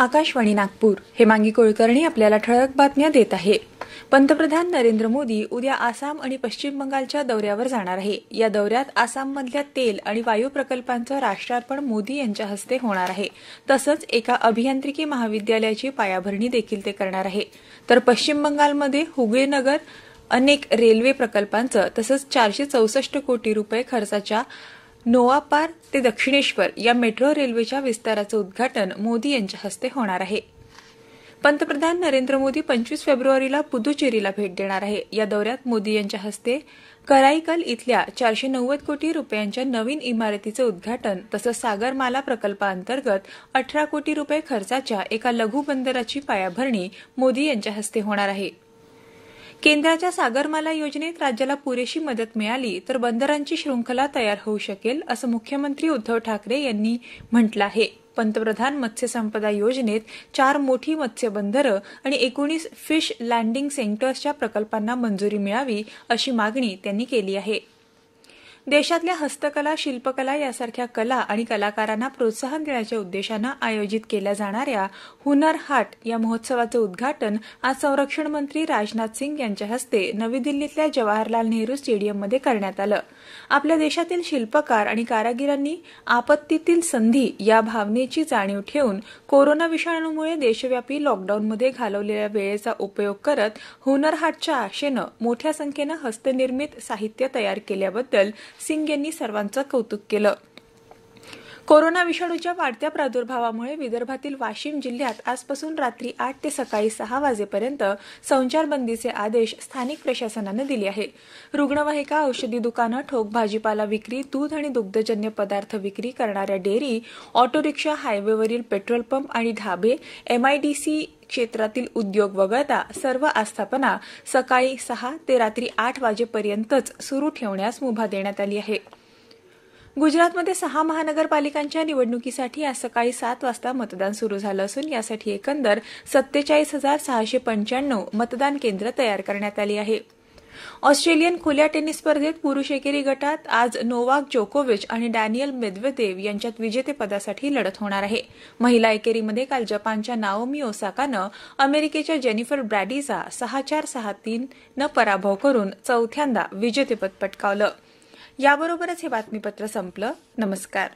आकाशवाणी नागपूर हेमांगी कुलकर्णी आपल्याला ठळक बातम्या देत आहे पंतप्रधान नरेंद्र मोदी उद्या आसाम आणि पश्चिम बंगालच्या दौऱ्यावर जाणार आहे या दौऱ्यात आसाममधल्या तेल आणि वायू प्रकल्पांचं राष्ट्रार्पण मोदी यांच्या हस्ते होणार आहे तसंच एका अभियांत्रिकी महाविद्यालयाची पायाभरणी देखील ते करणार आहे तर पश्चिम बंगालमध्ये हुगळीनगर अनेक रेल्वे प्रकल्पांचं तसंच चारशे चौसष्ट कोटी रुपये खर्चाच्या नोवापार ते दक्षिणेश्वर या मेट्रो रेल्वेच्या विस्ताराचं उद्घाटन मोदी यांच्या हस्ते होणार आहे पंतप्रधान नरेंद्र मोदी पंचवीस फेब्रुवारीला पुदुचेरीला भेट देणार आहे या दौऱ्यात मोदी यांच्या हस्ते कराईकल इथल्या चारशे नव्वद कोटी रुपयांच्या नवीन इमारतीचं उद्घाटन तसंच सागरमाला प्रकल्पांतर्गत अठरा कोटी रुपये खर्चाच्या एका लघु बंदराची पायाभरणी मोदी यांच्या हस्ते होणार आहे केंद्राच्या सागरमाला योजनेत राज्याला पुरेशी मदत मिळाली तर बंदरांची श्रृंखला तयार होऊ शकेल असं मुख्यमंत्री उद्धव ठाकरे यांनी म्हटलं आहे पंतप्रधान मत्स्यसंपदा योजनेत चार मोठी मत्स्य बंदरं आणि एकोणीस फिश लँडिंग सेंटर्सच्या प्रकल्पांना मंजुरी मिळावी अशी मागणी त्यांनी केली आहे देशातल्या हस्तकला शिल्पकला यासारख्या कला आणि कलाकारांना प्रोत्साहन देण्याच्या उद्देशानं आयोजित केल्या जाणाऱ्या हुनर हाट या महोत्सवाचं उद्घाटन आज संरक्षण मंत्री राजनाथ सिंग यांच्या हस्ते नवी दिल्लीतल्या जवाहरलाल नेहरू स्टेडियममध्ये करण्यात आलं आपल्या देशातील शिल्पकार आणि कारागिरांनी आपत्तीतील संधी या भावनेची जाणीव ठेवून कोरोना विषाणूमुळे देशव्यापी लॉकडाऊनमध्ये घालवलेल्या वेळेचा उपयोग करत हुनर हाटच्या आशेनं मोठ्या संख्येनं हस्तनिर्मित साहित्य तयार केल्याबद्दल सिंग यांनी सर्वांचं कौतुक केलं कोरोना विषाणूच्या वाढत्या प्रादुर्भावामुळे विदर्भातील वाशिम जिल्ह्यात आजपासून रात्री आठ ते सकाळी सहा वाजेपर्यंत संचारबंदीचे आदेश स्थानिक प्रशासनानं दिले आहेत रुग्णवाहिका औषधी दुकानं ठोक भाजीपाला विक्री दूध आणि दुग्धजन्य पदार्थ विक्री करणाऱ्या डेअरी ऑटो रिक्षा हायवेवरील पेट्रोल पंप आणि ढाबे एमआयडीसी क्षेत्रातील उद्योग वगळता सर्व आस्थापना सकाळी सहा ते रात्री आठ वाजेपर्यंतच सुरू ठेवण्यास मुभा देण्यात आली आहे गुजरातमध्ये सहा महानगरपालिकांच्या निवडणुकीसाठी आज सकाळी सात वाजता मतदान सुरू झालं असून यासाठी एकंदर सत्तेचाळीस हजार सहाशे पंच्याण्णव मतदान केंद्र तयार करण्यात आली आहे ऑस्ट्रेलियन खुल्या टेनिस स्पर्धेत पुरुष एकेरी गटात आज नोवाक जोकोविच आणि डॅनियल मेदवेदेव यांच्यात विजेतेपदासाठी लढत होणार आहे महिला एकेरीमध्ये काल जपानच्या नाओमी ओसाकानं अमेरिकेच्या जेनिफर ब्रॅडीचा सहा चार सहा तीन न पराभव करून चौथ्यांदा विजेतेपद पटकावलं याबरोबरच हे बातमीपत्र संपलं नमस्कार